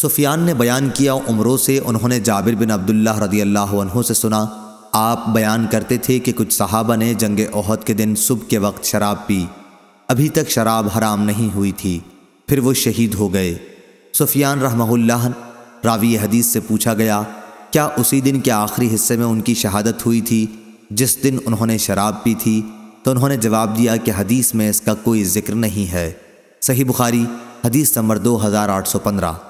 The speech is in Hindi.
सुफियान ने बयान किया उम्रों से उन्होंने जाबिर बिन अब्दुल्ला रदी अल्लाह से सुना आप बयान करते थे कि कुछ सहाबा ने जंग ओहद के दिन सुबह के वक्त शराब पी अभी तक शराब हराम नहीं हुई थी फिर वो शहीद हो गए सुफियान रहमहुल्लाह रावी हदीस से पूछा गया क्या उसी दिन के आखिरी हिस्से में उनकी शहादत हुई थी जिस दिन उन्होंने शराब पी थी तो उन्होंने जवाब दिया कि हदीस में इसका कोई जिक्र नहीं है सही बुखारी हदीस नंबर दो हज़ार आठ सौ पंद्रह